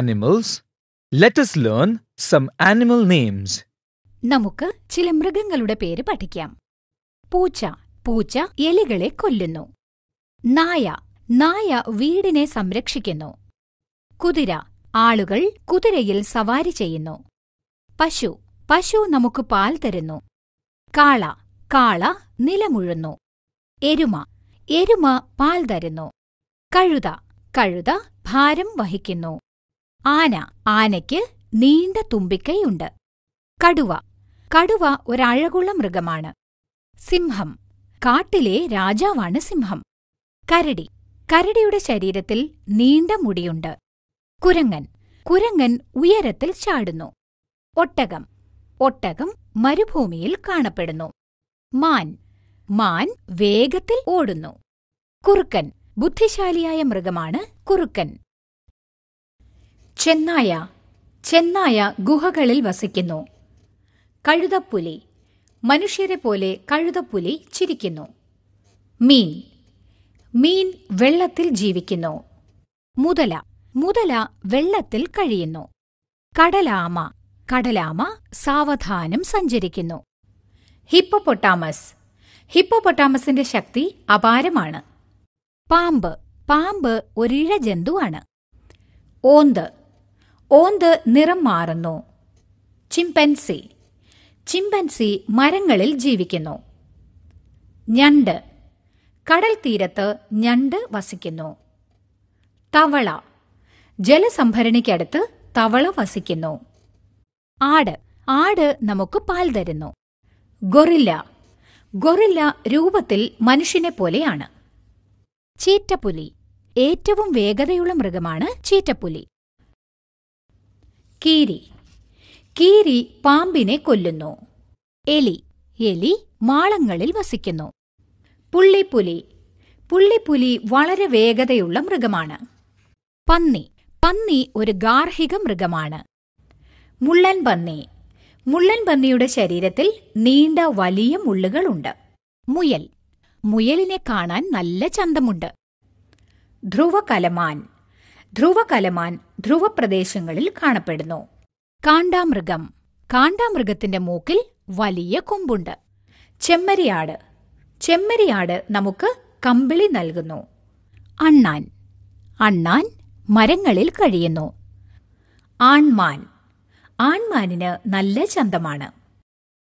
animals, let us learn some animal names. നമുക്ക് ചില മൃഗങ്ങളുടെ പേര് പഠിക്കാം പൂച്ച പൂച്ച എലികളെ കൊല്ലുന്നു നായ നായ വീടിനെ സംരക്ഷിക്കുന്നു കുതിര ആളുകൾ കുതിരയിൽ സവാരി ചെയ്യുന്നു പശു പശു നമുക്ക് പാൽ തരുന്നു കാള കാള നിലമുഴുന്നു എരുമ എരുമ പാൽ തരുന്നു കഴുത കഴുത ഭാരം വഹിക്കുന്നു ആന ആനയ്ക്ക് നീണ്ട തുമ്പിക്കൈയുണ്ട് കടുവ കടുവ ഒരഴകുള്ള മൃഗമാണ് സിംഹം കാട്ടിലെ രാജാവാണ് സിംഹം കരടി കരടിയുടെ ശരീരത്തിൽ നീണ്ട മുടിയുണ്ട് കുരങ്ങൻ കുരങ്ങൻ ഉയരത്തിൽ ചാടുന്നു ഒട്ടകം ഒട്ടകം മരുഭൂമിയിൽ കാണപ്പെടുന്നു മാൻ മാൻ വേഗത്തിൽ ഓടുന്നു കുറുക്കൻ ബുദ്ധിശാലിയായ മൃഗമാണ് കുറുക്കൻ ചെന്നായ ചെന്നായ ഗുഹകളിൽ വസിക്കുന്നു കഴുതപ്പുലി മനുഷ്യരെ പോലെ കഴുതപ്പുലി ചിരിക്കുന്നു മീൻ മീൻ വെള്ളത്തിൽ ജീവിക്കുന്നു മുതല മുതല വെള്ളത്തിൽ കഴിയുന്നു കടലാമ കടലാമ സാവധാനം സഞ്ചരിക്കുന്നു ഹിപ്പൊട്ടാമസ് ഹിപ്പൊട്ടാമസിന്റെ ശക്തി അപാരമാണ് പാമ്പ് പാമ്പ് ഒരിഴ ജന്തുവാണ് ഓന്ത് ഓന്ത് നിറം മാറുന്നു ചിമ്പൻസി ചിമ്പൻസി മരങ്ങളിൽ ജീവിക്കുന്നു ഞണ്ട് കടൽ തീരത്ത് ഞണ്ട് വസിക്കുന്നു തവള ജലസംഭരണിക്കടുത്ത് തവള വസിക്കുന്നു ആട് ആട് നമുക്ക് പാൽ തരുന്നു ഗൊറില്ല ഗൊറില്ല രൂപത്തിൽ മനുഷ്യനെ പോലെയാണ് ചീറ്റപ്പുലി ഏറ്റവും വേഗതയുള്ള മൃഗമാണ് ചീറ്റപ്പുലി കീരി കീരി പാമ്പിനെ കൊല്ലുന്നു എലി എലി മാളങ്ങളിൽ വസിക്കുന്നു പുള്ളിപ്പുലി പുള്ളിപ്പുലി വളരെ വേഗതയുള്ള മൃഗമാണ് പന്നി പന്നി ഒരു ഗാർഹിക മൃഗമാണ് മുള്ളൻ പന്നി മുള്ളൻ പന്നിയുടെ ശരീരത്തിൽ നീണ്ട വലിയ മുള്ളുകളുണ്ട് മുയൽ മുയലിനെ കാണാൻ നല്ല ചന്തമുണ്ട് ധ്രുവകലമാൻ ധ്രുവകലമാൻ ധ്രുവപ്രദേശങ്ങളിൽ കാണപ്പെടുന്നു കാണ്ടാമൃഗം കാണ്ടാമൃഗത്തിന്റെ മൂക്കിൽ വലിയ കൊമ്പുണ്ട് ചെമ്മരിയാട് ചെമ്മരിയാട് നമുക്ക് കമ്പിളി നൽകുന്നു അണ്ണാൻ അണ്ണാൻ മരങ്ങളിൽ കഴിയുന്നു ആൺമാൻ ആൺമാനിന് നല്ല ചന്തമാണ്